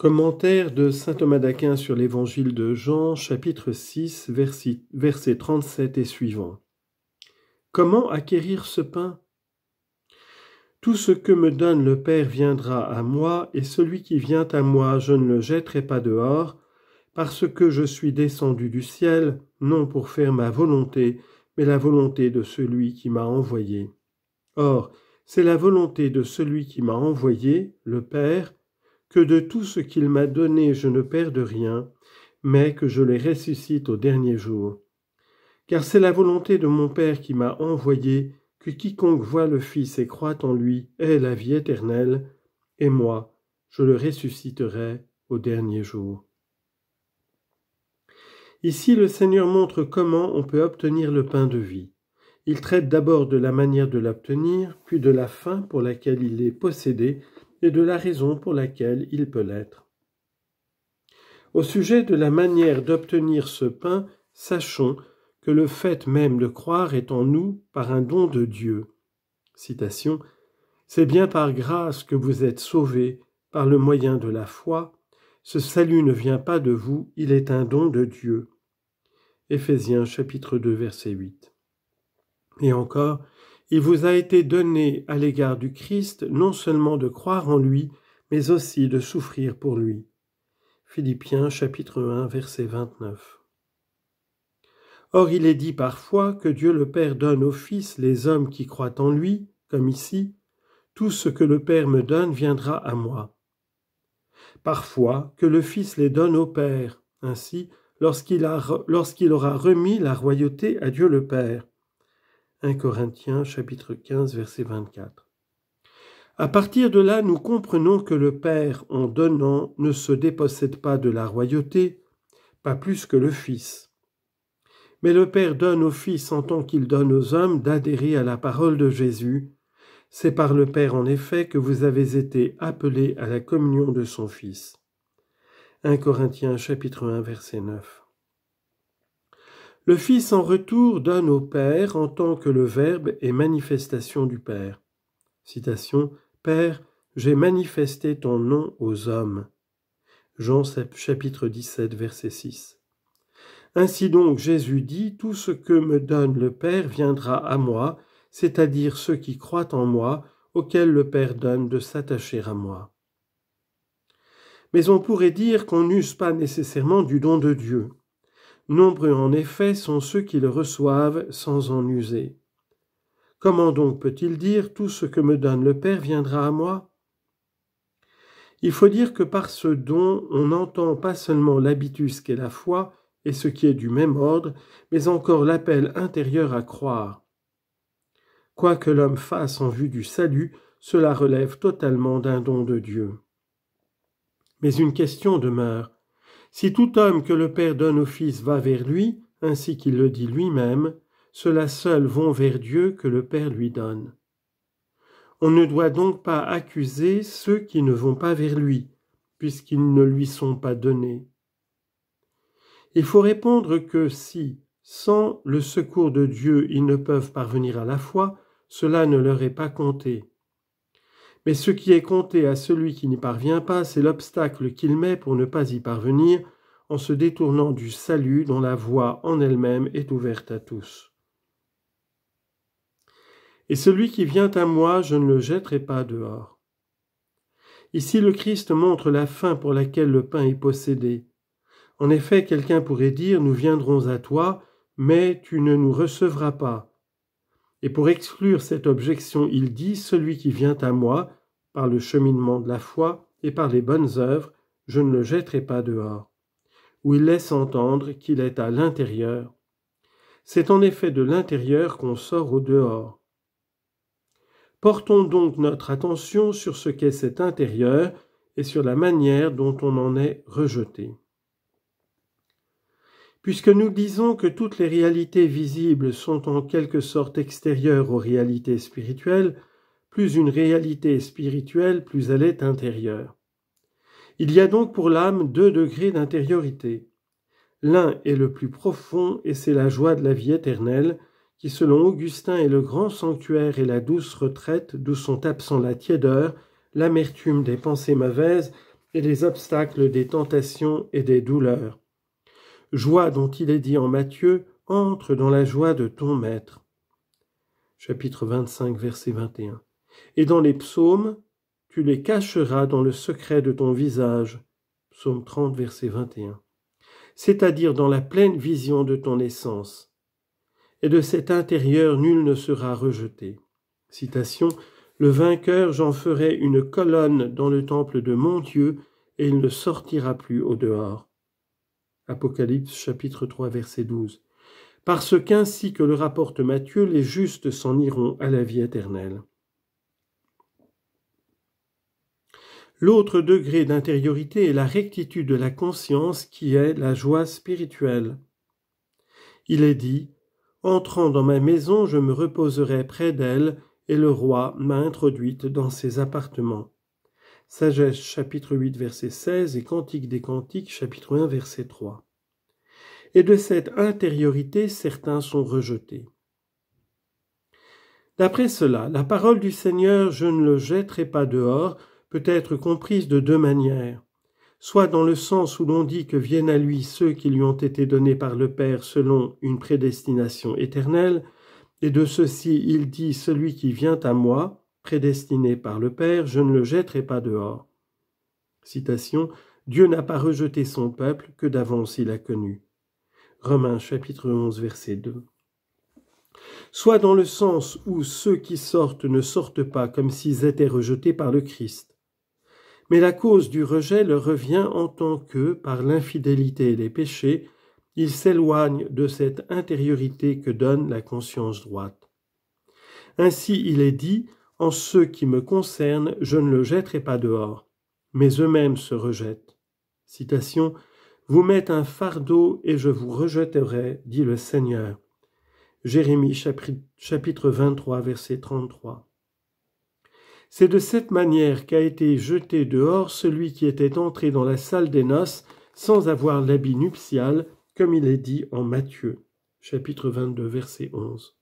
Commentaire de saint Thomas d'Aquin sur l'évangile de Jean, chapitre 6, verset 37 et suivant. Comment acquérir ce pain Tout ce que me donne le Père viendra à moi, et celui qui vient à moi, je ne le jetterai pas dehors, parce que je suis descendu du ciel, non pour faire ma volonté, mais la volonté de celui qui m'a envoyé. Or, c'est la volonté de celui qui m'a envoyé, le Père, que de tout ce qu'il m'a donné je ne perde rien, mais que je les ressuscite au dernier jour. Car c'est la volonté de mon Père qui m'a envoyé que quiconque voit le Fils et croit en lui ait la vie éternelle, et moi, je le ressusciterai au dernier jour. Ici, le Seigneur montre comment on peut obtenir le pain de vie. Il traite d'abord de la manière de l'obtenir, puis de la fin pour laquelle il est possédé, et de la raison pour laquelle il peut l'être. Au sujet de la manière d'obtenir ce pain, sachons que le fait même de croire est en nous par un don de Dieu. Citation C'est bien par grâce que vous êtes sauvés, par le moyen de la foi. Ce salut ne vient pas de vous, il est un don de Dieu. Éphésiens chapitre 2 verset 8. Et encore, il vous a été donné à l'égard du Christ non seulement de croire en lui, mais aussi de souffrir pour lui. Philippiens chapitre 1 verset 29. Or il est dit parfois que Dieu le Père donne au Fils les hommes qui croient en lui, comme ici, tout ce que le Père me donne viendra à moi. Parfois que le Fils les donne au Père, ainsi lorsqu'il aura remis la royauté à Dieu le Père 1 Corinthiens chapitre 15 verset 24. À partir de là, nous comprenons que le Père, en donnant, ne se dépossède pas de la royauté, pas plus que le Fils. Mais le Père donne au Fils, en tant qu'il donne aux hommes, d'adhérer à la parole de Jésus. C'est par le Père, en effet, que vous avez été appelés à la communion de son Fils. 1 Corinthiens chapitre 1 verset 9. Le Fils en retour donne au Père en tant que le Verbe est manifestation du Père. Citation Père, j'ai manifesté ton nom aux hommes. Jean chapitre 17 verset 6. Ainsi donc Jésus dit, Tout ce que me donne le Père viendra à moi, c'est-à-dire ceux qui croient en moi, auxquels le Père donne de s'attacher à moi. Mais on pourrait dire qu'on n'use pas nécessairement du don de Dieu. Nombreux en effet sont ceux qui le reçoivent sans en user. Comment donc peut-il dire Tout ce que me donne le Père viendra à moi Il faut dire que par ce don, on n'entend pas seulement l'habitus qu'est la foi, et ce qui est du même ordre, mais encore l'appel intérieur à croire. Quoi que l'homme fasse en vue du salut, cela relève totalement d'un don de Dieu. Mais une question demeure. Si tout homme que le Père donne au Fils va vers lui, ainsi qu'il le dit lui-même, ceux-là seuls vont vers Dieu que le Père lui donne. On ne doit donc pas accuser ceux qui ne vont pas vers lui, puisqu'ils ne lui sont pas donnés. Il faut répondre que si, sans le secours de Dieu, ils ne peuvent parvenir à la foi, cela ne leur est pas compté. Mais ce qui est compté à celui qui n'y parvient pas, c'est l'obstacle qu'il met pour ne pas y parvenir, en se détournant du salut dont la voie en elle-même est ouverte à tous. Et celui qui vient à moi, je ne le jetterai pas dehors. Ici le Christ montre la fin pour laquelle le pain est possédé. En effet, quelqu'un pourrait dire Nous viendrons à toi, mais tu ne nous recevras pas. Et pour exclure cette objection, il dit Celui qui vient à moi, par le cheminement de la foi et par les bonnes œuvres, je ne le jetterai pas dehors. Ou il laisse entendre qu'il est à l'intérieur. C'est en effet de l'intérieur qu'on sort au dehors. Portons donc notre attention sur ce qu'est cet intérieur et sur la manière dont on en est rejeté. Puisque nous disons que toutes les réalités visibles sont en quelque sorte extérieures aux réalités spirituelles, plus une réalité spirituelle, plus elle est intérieure. Il y a donc pour l'âme deux degrés d'intériorité. L'un est le plus profond et c'est la joie de la vie éternelle, qui selon Augustin est le grand sanctuaire et la douce retraite d'où sont absents la tiédeur, l'amertume des pensées mauvaises et les obstacles des tentations et des douleurs joie dont il est dit en Matthieu, entre dans la joie de ton Maître. Chapitre 25, verset 21. Et dans les psaumes, tu les cacheras dans le secret de ton visage. Psaume 30, verset 21. C'est-à-dire dans la pleine vision de ton essence. Et de cet intérieur, nul ne sera rejeté. Citation Le vainqueur, j'en ferai une colonne dans le temple de mon Dieu, et il ne sortira plus au dehors. Apocalypse chapitre 3 verset 12. Parce qu'ainsi que le rapporte Matthieu, les justes s'en iront à la vie éternelle. L'autre degré d'intériorité est la rectitude de la conscience qui est la joie spirituelle. Il est dit Entrant dans ma maison, je me reposerai près d'elle, et le roi m'a introduite dans ses appartements. Sagesse chapitre 8 verset 16 et Cantique des Cantiques chapitre 1 verset 3. Et de cette intériorité, certains sont rejetés. D'après cela, la parole du Seigneur, je ne le jetterai pas dehors, peut être comprise de deux manières soit dans le sens où l'on dit que viennent à lui ceux qui lui ont été donnés par le Père selon une prédestination éternelle, et de ceci il dit celui qui vient à moi, prédestiné par le Père, je ne le jetterai pas dehors. Citation Dieu n'a pas rejeté son peuple que d'avance il a connu. Romains chapitre 11 verset 2. Soit dans le sens où ceux qui sortent ne sortent pas comme s'ils étaient rejetés par le Christ. Mais la cause du rejet leur revient en tant que, par l'infidélité et les péchés, ils s'éloignent de cette intériorité que donne la conscience droite. Ainsi il est dit, en ce qui me concerne, je ne le jetterai pas dehors, mais eux-mêmes se rejettent. Citation Vous mettez un fardeau et je vous rejetterai, dit le Seigneur. Jérémie chapitre 23, verset 33. C'est de cette manière qu'a été jeté dehors celui qui était entré dans la salle des noces sans avoir l'habit nuptial, comme il est dit en Matthieu, chapitre 22, verset 11.